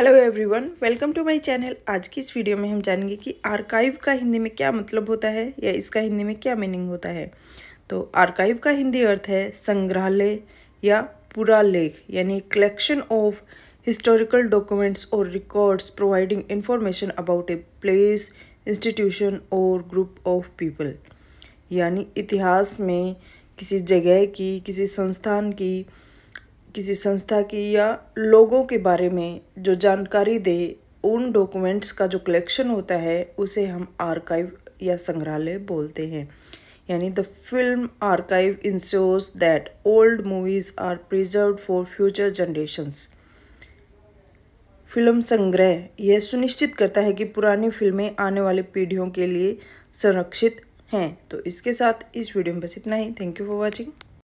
hello everyone welcome to my channel आज की इस वीडियो में हम जानेंगे कि आर्काइव का हिंदी में क्या मतलब होता है या इसका हिंदी में क्या मीनिंग होता है तो आर्काइव का हिंदी अर्थ है संग्रहालय या पूरा लेख यानी कलेक्शन ऑफ हिस्टोरिकल डॉक्यूमेंट्स और records providing information about a place institution और ग्रुप ऑफ पीपल यानी इतिहास में किसी जगह की किसी संस्थान की किसी संस्था की या लोगों के बारे में जो जानकारी दे उन डॉक्यूमेंट्स का जो कलेक्शन होता है उसे हम आर्काइव या संग्रहालय बोलते हैं यानी the film archive ensures that old movies are preserve for future generations film संग्रह यह सुनिश्चित करता है कि पुरानी फिल्में आने वाली पीढ़ियों के लिए संरक्षित हैं तो इसके साथ इस वीडियो में बस इतना ही थैंक यू फॉर वॉचिंग